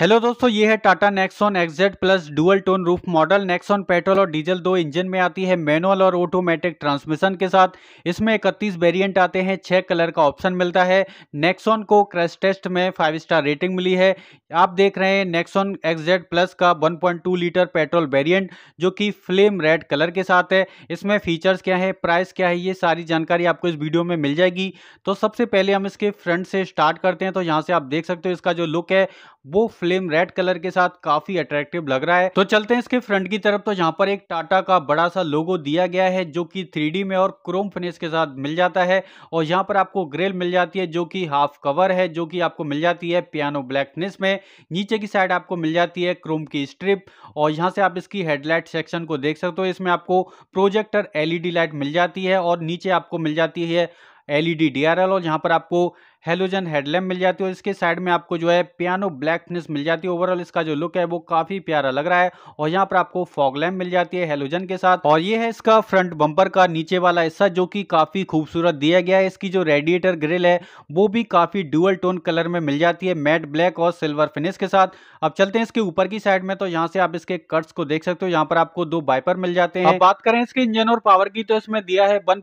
hello दोस्तों ये है Tata Nexon XZ plus dual tone roof model Nexon petrol और डीजल दो इंजन में आती है मैनुअल और ऑटोमेटिक ट्रांसमिशन के साथ इसमें इकतीस वेरिएंट आते हैं छः कलर का ऑप्शन मिलता है नेक्सॉन को क्रैश टेस्ट में फाइव स्टार रेटिंग मिली है आप देख रहे हैं नेक्सॉन एक्सजेड प्लस का वन लीटर पेट्रोल वेरियंट जो कि फ्लेम रेड कलर के साथ है इसमें फीचर्स क्या है प्राइस क्या है ये सारी जानकारी आपको इस वीडियो में मिल जाएगी तो सबसे पहले हम इसके फ्रंट से स्टार्ट करते हैं तो यहाँ से आप देख सकते हो इसका जो लुक है वो फ्लेम रेड कलर के साथ काफी अट्रैक्टिव लग रहा है तो चलते हैं इसके फ्रंट की तरफ तो यहाँ पर एक टाटा का बड़ा सा लोगो दिया गया है जो कि थ्री में और क्रोम फिनिश के साथ मिल जाता है और यहाँ पर आपको ग्रेल मिल जाती है जो कि हाफ कवर है जो कि आपको मिल जाती है पियानो ब्लैक फिनिश में नीचे की साइड आपको मिल जाती है क्रोम की स्ट्रिप और यहाँ से आप इसकी हेडलाइट सेक्शन को देख सकते हो इसमें आपको प्रोजेक्टर एलईडी लाइट मिल जाती है और नीचे आपको मिल जाती है एलईडी डीआरएल और यहाँ पर आपको हेलोजन हेडलैम्प मिल जाती है और इसके साइड में आपको जो है पियानो ब्लैक फिनिश मिल जाती है ओवरऑल इसका जो लुक है वो काफी प्यारा लग रहा है और यहाँ पर आपको फॉग लैम्प मिल जाती है हेलोजन के साथ और ये है इसका फ्रंट बम्पर का नीचे वाला हिस्सा जो कि काफी खूबसूरत दिया गया है इसकी जो रेडिएटर ग्रिल है वो भी काफी डुअल टोन कलर में मिल जाती है मैट ब्लैक और सिल्वर फिनिश के साथ अब चलते हैं इसके ऊपर की साइड में तो यहाँ से आप इसके कट्स को देख सकते हो यहाँ पर आपको दो बाइपर मिल जाते हैं बात करें इसके इंजन और पावर की तो इसमें दिया है one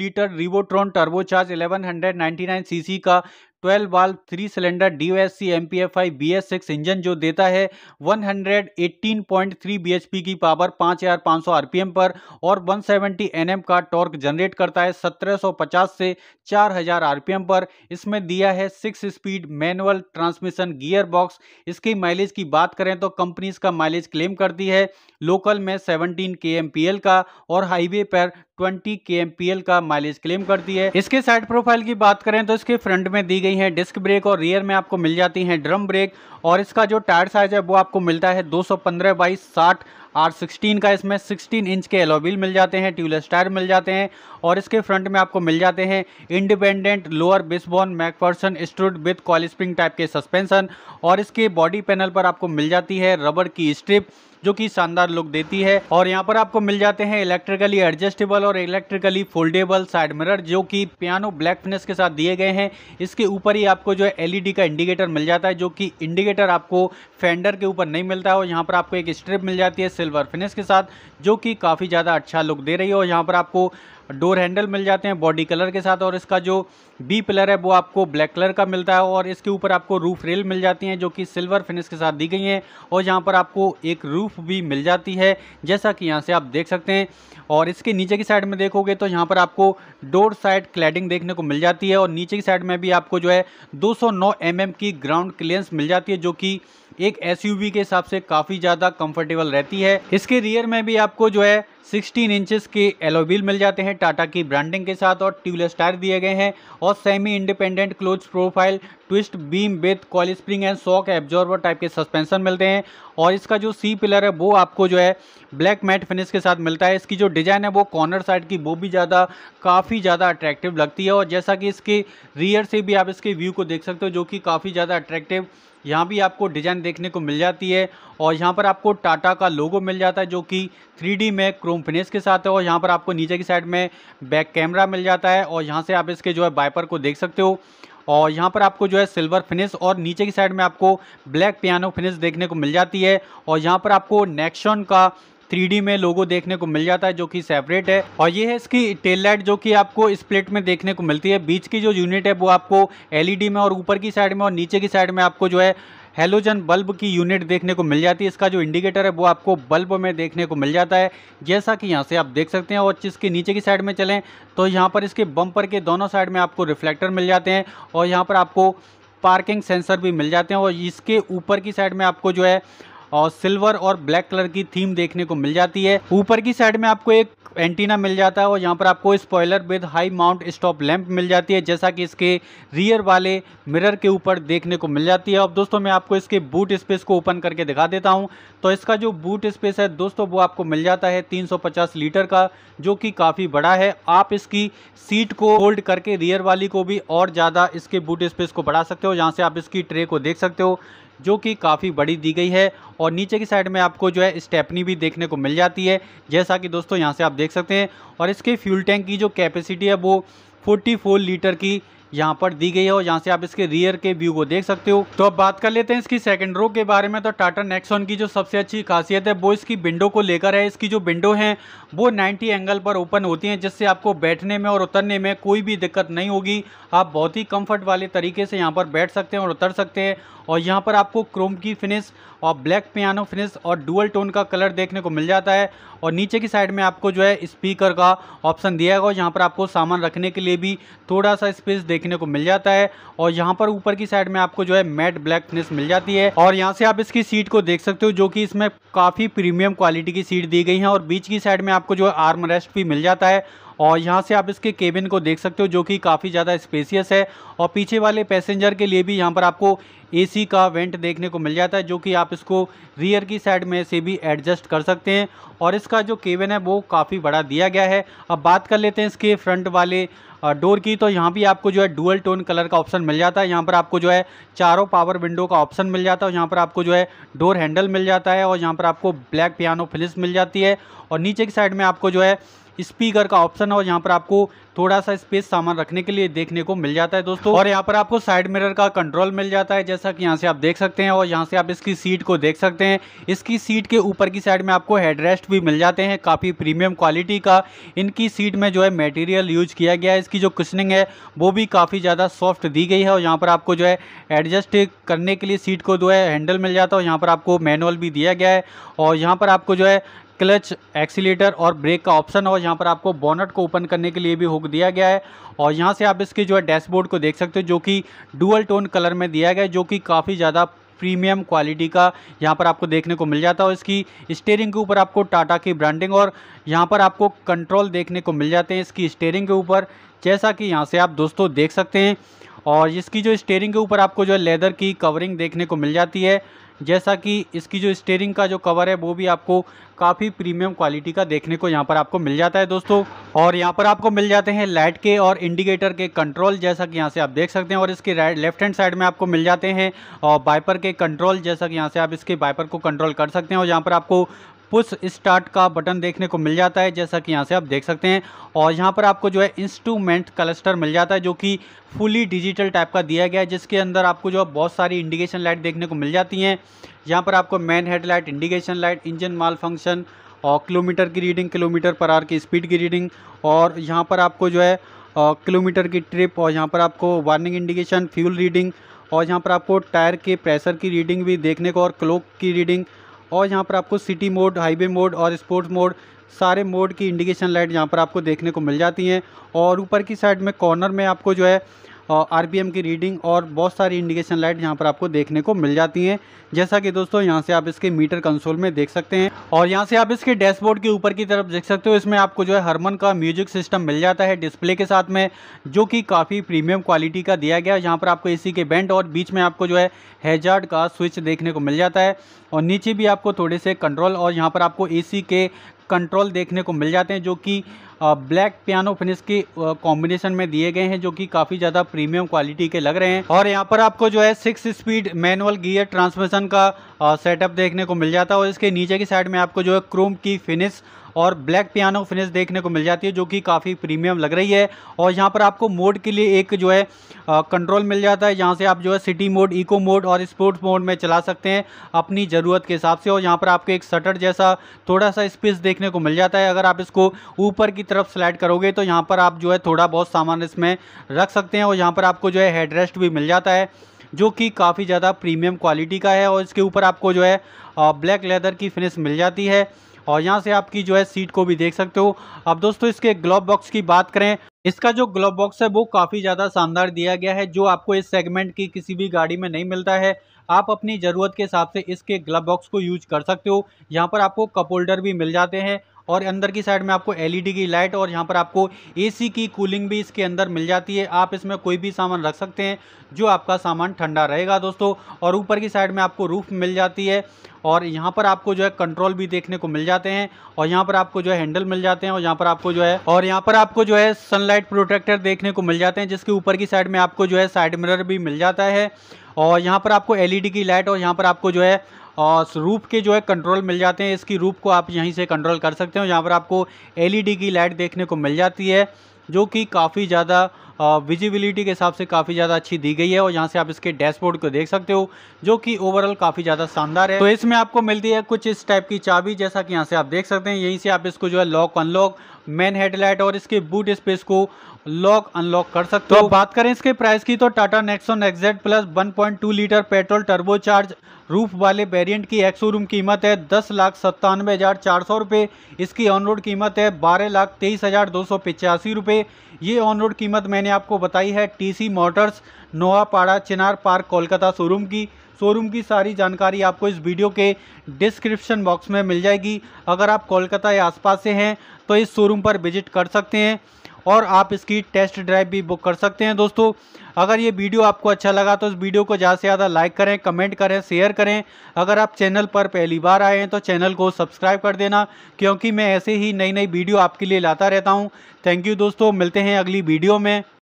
litre Revotron turbocharge 1199 CC का का 12 valve three cylinder D O S C M P F I B S six engine जो देता है 118.3 bhp की पावर 5500 rpm पर और 170 सेवेंटी nm का टॉर्क जनरेट करता है 1750 से 4000 आरपीएम पर इसमें दिया है six speed manual transmission gear box इसकी माइलेज की बात करें तो कंपनी इसका माइलेज क्लेम करती है लोकल में 17 के का और हाईवे पर ट्वेंटी के का माइलेज क्लेम करती है इसके साइड प्रोफाइल की बात करें तो इसके फ्रंट में दी गई है डिस्क ब्रेक और रियर में आपको मिल जाती है ड्रम ब्रेक और इसका जो टायर साइज है वो आपको मिलता है दो सौ पंद्रह बाई साठ आर सिक्सटीन का इसमें सिक्सटीन इंच के एलोबिल मिल जाते हैं ट्यूबलेस टायर मिल जाते हैं और इसके फ्रंट में आपको मिल जाते हैं independent lower wishbone McPherson strut with coil spring type के सस्पेंसन और इसके बॉडी पैनल पर आपको मिल जाती है रबर की स्ट्रिप जो कि शानदार लुक देती है और यहाँ पर आपको मिल जाते हैं इलेक्ट्रिकली एडजस्टेबल और इलेक्ट्रिकली फोल्डेबल साइड मिरर जो कि पियानो ब्लैक फिनिश के साथ दिए गए हैं इसके ऊपर ही आपको जो है एलईडी का इंडिकेटर मिल जाता है जो कि इंडिकेटर आपको फेंडर के ऊपर नहीं मिलता है और यहाँ पर आपको एक स्ट्रिप मिल जाती है सिल्वर फिनिश के साथ जो कि काफ़ी ज़्यादा अच्छा लुक दे रही है और यहाँ पर आपको डोर हैंडल मिल जाते हैं बॉडी कलर के साथ और इसका जो बी पिलर है वो आपको ब्लैक कलर का मिलता है और इसके ऊपर आपको रूफ रेल मिल जाती हैं जो कि सिल्वर फिनिश के साथ दी गई हैं और यहाँ पर आपको एक रूफ भी मिल जाती है जैसा कि यहाँ से आप देख सकते हैं और इसके नीचे की साइड में देखोगे तो यहाँ पर आपको डोर साइड क्लैडिंग देखने को मिल जाती है और नीचे की साइड में भी आपको जो है दो सौ mm की ग्राउंड क्लियरेंस मिल जाती है जो कि एक एस के हिसाब से काफ़ी ज़्यादा कंफर्टेबल रहती है इसके रियर में भी आपको जो है 16 इंचेस के एलोविल मिल जाते हैं टाटा की ब्रांडिंग के साथ और ट्यूबलेस टायर दिए गए हैं और semi independent close profile twist beam with coil spring and shock absorber type के सस्पेंशन मिलते हैं और इसका जो सी पिलर है वो आपको जो है ब्लैक मैट फिनिश के साथ मिलता है इसकी जो डिज़ाइन है वो कॉर्नर साइड की वो भी ज़्यादा काफ़ी ज़्यादा अट्रैक्टिव लगती है और जैसा कि इसके रियर से भी आप इसके व्यू को देख सकते हो जो कि काफ़ी ज़्यादा अट्रैक्टिव यहाँ भी आपको डिज़ाइन देखने को मिल जाती है और यहाँ पर आपको टाटा का लोगो मिल जाता है जो कि थ्री में क्रोम फिनिश के साथ है और यहाँ पर आपको नीचे की साइड में बैक कैमरा मिल जाता है और यहाँ से आप इसके जो है बाइपर को देख सकते हो और यहाँ पर आपको जो है सिल्वर फिनिश और नीचे की साइड में आपको ब्लैक पियानो फिनिश देखने को मिल जाती है और यहाँ पर आपको नेक्शन का 3D में लोगो देखने को मिल जाता है जो कि सेपरेट है और ये है इसकी टेल लाइट जो कि आपको स्प्लिट में देखने को मिलती है बीच की जो यूनिट है वो आपको एलईडी में और ऊपर की साइड में और नीचे की साइड में आपको जो है हेलोजन बल्ब की यूनिट देखने को मिल जाती है इसका जो इंडिकेटर है वो आपको बल्ब में देखने को मिल जाता है जैसा कि यहाँ से आप देख सकते हैं और जिसके नीचे की साइड में चलें तो यहाँ पर इसके बम्पर के दोनों साइड में आपको रिफ्लेक्टर मिल जाते हैं और यहाँ पर आपको पार्किंग सेंसर भी मिल जाते हैं और इसके ऊपर की साइड में आपको जो है और सिल्वर और ब्लैक कलर की थीम देखने को मिल जाती है ऊपर की साइड में आपको एक एंटीना मिल जाता है और यहाँ पर आपको spoiler with high mount stop lamp मिल जाती है जैसा कि इसके रियर वाले मिरर के ऊपर देखने को मिल जाती है अब दोस्तों मैं आपको इसके बूट स्पेस को ओपन करके दिखा देता हूँ तो इसका जो बूट स्पेस है दोस्तों वो आपको मिल जाता है तीन लीटर का जो कि काफ़ी बड़ा है आप इसकी सीट को होल्ड करके रियर वाली को भी और ज़्यादा इसके बूट स्पेस को बढ़ा सकते हो जहाँ से आप इसकी ट्रे को देख सकते हो जो कि काफ़ी बड़ी दी गई है और नीचे की साइड में आपको जो है स्टेपनी भी देखने को मिल जाती है जैसा कि दोस्तों यहाँ से आप देख सकते हैं और इसके फ्यूल टैंक की जो कैपेसिटी है वो 44 लीटर की यहाँ पर दी गई है और यहाँ से आप इसके रियर के व्यू को देख सकते हो तो अब बात कर लेते हैं इसकी सेकंड रो के बारे में तो टाटा नेक्सॉन की जो सबसे अच्छी खासियत है वो इसकी विंडो को लेकर है इसकी जो विंडो है वो 90 एंगल पर ओपन होती हैं जिससे आपको बैठने में और उतरने में कोई भी दिक्कत नहीं होगी आप बहुत ही कम्फर्ट वाले तरीके से यहाँ पर बैठ सकते हैं और उतर सकते हैं और यहाँ पर आपको क्रोम की फिनिश और ब्लैक पियानो फिनिश और डुअल टोन का कलर देखने को मिल जाता है और नीचे की साइड में आपको जो है स्पीकर का ऑप्शन दिया गया और यहाँ पर आपको सामान रखने के लिए भी थोड़ा सा स्पेस देख देखने को मिल जाता है और यहाँ पर ऊपर की साइड में आपको जो है मैट ब्लैक फिनिश मिल जाती है और यहाँ से आप इसकी सीट को देख सकते हो जो कि इसमें काफ़ी प्रीमियम क्वालिटी की सीट दी गई है और बीच की साइड में आपको जो है आर्म रेस्ट भी मिल जाता है और यहाँ से आप इसके केबिन को देख सकते हो जो कि काफ़ी ज़्यादा स्पेसियस है और पीछे वाले पैसेंजर के लिए भी यहाँ पर आपको एसी का वेंट देखने को मिल जाता है जो कि आप इसको रियर की साइड में से भी एडजस्ट कर सकते हैं और इसका जो केबिन है वो काफ़ी बड़ा दिया गया है अब बात कर लेते हैं इसके फ्रंट वाले डोर की तो यहाँ भी आपको जो है डुअल टोन कलर का ऑप्शन मिल जाता है यहाँ पर आपको जो है चारों पावर विंडो का ऑप्शन मिल जाता है और यहाँ पर आपको जो है डोर हैंडल मिल जाता है और यहाँ पर आपको ब्लैक पियानो फिलिस मिल जाती है और नीचे की साइड में आपको जो है स्पीकर का ऑप्शन है और यहाँ पर आपको थोड़ा सा स्पेस सामान रखने के लिए देखने को मिल जाता है दोस्तों और यहाँ पर आपको साइड मिरर का कंट्रोल मिल जाता है जैसा कि यहाँ से आप देख सकते हैं और यहाँ से आप इसकी सीट को देख सकते हैं इसकी सीट के ऊपर की साइड में आपको हेडरेस्ट भी मिल जाते हैं काफ़ी प्रीमियम क्वालिटी का इनकी सीट में जो है मटेरियल यूज किया गया है इसकी जो कुशनिंग है वो भी काफ़ी ज़्यादा सॉफ्ट दी गई है और यहाँ पर आपको जो है एडजस्ट करने के लिए सीट को जो है हैंडल मिल जाता है और यहाँ पर आपको मैनुअल भी दिया गया है और यहाँ पर आपको जो है क्लच एक्सीटर और ब्रेक का ऑप्शन और यहाँ पर आपको बोनट को ओपन करने के लिए भी हुक दिया गया है और यहाँ से आप इसके जो है डैशबोर्ड को देख सकते हो जो कि डुअल टोन कलर में दिया गया है जो कि काफ़ी ज़्यादा प्रीमियम क्वालिटी का यहाँ पर आपको देखने को मिल जाता है और इसकी स्टेयरिंग के ऊपर आपको टाटा की ब्रांडिंग और यहाँ पर आपको कंट्रोल देखने को मिल जाते हैं इसकी स्टेयरिंग के ऊपर जैसा कि यहाँ से आप दोस्तों देख सकते हैं और इसकी जो स्टेयरिंग के ऊपर आपको जो है लेदर की कवरिंग देखने को मिल जाती है जैसा कि इसकी जो स्टेयरिंग का जो कवर है वो भी आपको काफ़ी प्रीमियम क्वालिटी का देखने को यहाँ पर आपको मिल जाता है दोस्तों और यहाँ पर आपको मिल जाते हैं लाइट के और इंडिकेटर के कंट्रोल जैसा कि यहाँ से आप देख सकते हैं और इसके राइट लेफ्ट हैंड साइड में आपको मिल जाते हैं और बाइपर के कंट्रोल जैसा कि यहाँ से आप इसके बाइपर को कंट्रोल कर सकते हैं और यहाँ पर आपको पुश स्टार्ट का बटन देखने को मिल जाता है जैसा कि यहाँ से आप देख सकते हैं और यहाँ पर आपको जो है इंस्ट्रूमेंट क्लस्टर मिल जाता है जो कि फुली डिजिटल टाइप का दिया गया है जिसके अंदर आपको जो है बहुत सारी इंडिकेशन लाइट देखने को मिल जाती हैं यहाँ पर आपको main headlight indication light engine malfunction और किलोमीटर की रीडिंग किलोमीटर पर आर की स्पीड की रीडिंग और यहाँ पर आपको जो है किलोमीटर की ट्रिप और यहाँ पर आपको वार्निंग इंडिकेशन फ्यूल रीडिंग और यहाँ पर आपको टायर के प्रेशर की रीडिंग भी देखने को और क्लोक की रीडिंग और यहाँ पर आपको सिटी मोड हाईवे मोड और स्पोर्ट्स मोड सारे मोड की इंडिकेशन लाइट यहाँ पर आपको देखने को मिल जाती हैं और ऊपर की साइड में कॉर्नर में आपको जो है आर की रीडिंग और बहुत सारी इंडिकेशन लाइट यहाँ पर आपको देखने को मिल जाती हैं जैसा कि दोस्तों यहाँ से आप इसके मीटर कंसोल में देख सकते हैं और यहाँ से आप इसके डैशबोर्ड के ऊपर की तरफ देख सकते हो इसमें आपको जो है हरमन का म्यूजिक सिस्टम मिल जाता है डिस्प्ले के साथ में जो कि काफ़ी प्रीमियम क्वालिटी का दिया गया यहाँ पर आपको ए के बैंड और बीच में आपको जो है हेजार्ड का स्विच देखने को मिल जाता है और नीचे भी आपको थोड़े से कंट्रोल और यहाँ पर आपको ए के कंट्रोल देखने को मिल जाते हैं जो कि ब्लैक पियानो फिनिश की कॉम्बिनेशन में दिए गए हैं जो कि काफ़ी ज़्यादा प्रीमियम क्वालिटी के लग रहे हैं और यहाँ पर आपको जो है six speed manual gear transmission का सेटअप देखने को मिल जाता है और इसके नीचे की साइड में आपको जो है क्रोम की फिनिश और ब्लैक पियानो फिनिश देखने को मिल जाती है जो कि काफ़ी प्रीमियम लग रही है और यहाँ पर आपको मोड के लिए एक जो है कंट्रोल मिल जाता है जहाँ से आप जो है सिटी मोड इको मोड और स्पोर्ट्स मोड में चला सकते हैं अपनी ज़रूरत के हिसाब से और यहाँ पर आपको एक शटर जैसा थोड़ा सा स्पेस देखने को मिल जाता है अगर आप इसको ऊपर की तरफ स्लाइड करोगे तो यहाँ पर आप जो है थोड़ा बहुत सामान इसमें रख सकते हैं और यहाँ पर आपको जो है हेडरेस्ट भी मिल जाता है जो कि काफ़ी ज़्यादा प्रीमियम क्वालिटी का है और इसके ऊपर आपको जो है ब्लैक लेदर की फिनिश मिल जाती है और यहाँ से आपकी जो है सीट को भी देख सकते हो अब दोस्तों इसके ग्लोब बॉक्स की बात करें इसका जो ग्लोब बॉक्स है वो काफ़ी ज़्यादा शानदार दिया गया है जो आपको इस सेगमेंट की किसी भी गाड़ी में नहीं मिलता है आप अपनी ज़रूरत के हिसाब से इसके ग्लब बॉक्स को यूज कर सकते हो यहाँ पर आपको कपोल्डर भी मिल जाते हैं और अंदर की साइड में आपको एलईडी e की लाइट और यहाँ पर आपको एसी की कूलिंग भी इसके अंदर मिल जाती है आप इसमें कोई भी सामान रख सकते हैं जो आपका सामान ठंडा रहेगा दोस्तों और ऊपर की साइड में आपको रूफ मिल जाती है और यहाँ पर आपको जो है कंट्रोल भी देखने को मिल जाते हैं और यहाँ पर आपको जो है हैंडल मिल जाते हैं और यहाँ पर आपको जो है और यहाँ पर आपको जो है सनलाइट प्रोटेक्टर देखने को मिल जाते हैं जिसके ऊपर की साइड में आपको जो है साइड मिरर भी मिल जाता है और यहाँ पर आपको एलईडी e की लाइट और यहाँ पर आपको जो है और रूप के जो है कंट्रोल मिल जाते हैं इसकी रूप को आप यहीं से कंट्रोल कर सकते हो यहाँ पर आपको एलईडी e की लाइट देखने को मिल जाती है जो कि काफ़ी ज़्यादा विजिबिलिटी के हिसाब से काफ़ी ज़्यादा अच्छी दी गई है और यहाँ से आप इसके डैशबोर्ड को देख सकते हो जो कि ओवरऑल काफ़ी ज़्यादा शानदार है तो इसमें आपको मिलती है कुछ इस टाइप की चाबी जैसा कि यहाँ से आप देख सकते हैं यहीं से आप इसको जो है लॉक अनलॉक मेन हेडलाइट और इसके बूट स्पेस को लॉक अनलॉक कर सकते हो तो बात करें इसके प्राइस की तो Tata Nexon XZ plus 1.2 litre petrol turbocharge roof वाले वेरिएंट की एक्स शोरूम कीमत है दस लाख सत्तानवे हज़ार चार सौ रुपये इसकी ऑन रोड कीमत है बारह लाख तेईस हज़ार दो सौ पिचासी रुपये ये ऑन रोड कीमत मैंने आपको बताई है TC motors Noapara Chinar Park Kolkata showroom की शोरूम की सारी जानकारी आपको इस वीडियो के डिस्क्रिप्शन बॉक्स में मिल जाएगी अगर आप कोलकाता या आसपास से हैं तो इस शोरूम पर विजिट कर सकते हैं और आप इसकी टेस्ट ड्राइव भी बुक कर सकते हैं दोस्तों अगर ये वीडियो आपको अच्छा लगा तो इस वीडियो को ज़्यादा से ज़्यादा लाइक करें कमेंट करें शेयर करें अगर आप चैनल पर पहली बार आए हैं तो चैनल को सब्सक्राइब कर देना क्योंकि मैं ऐसे ही नई नई वीडियो आपके लिए लाता रहता हूँ थैंक यू दोस्तों मिलते हैं अगली वीडियो में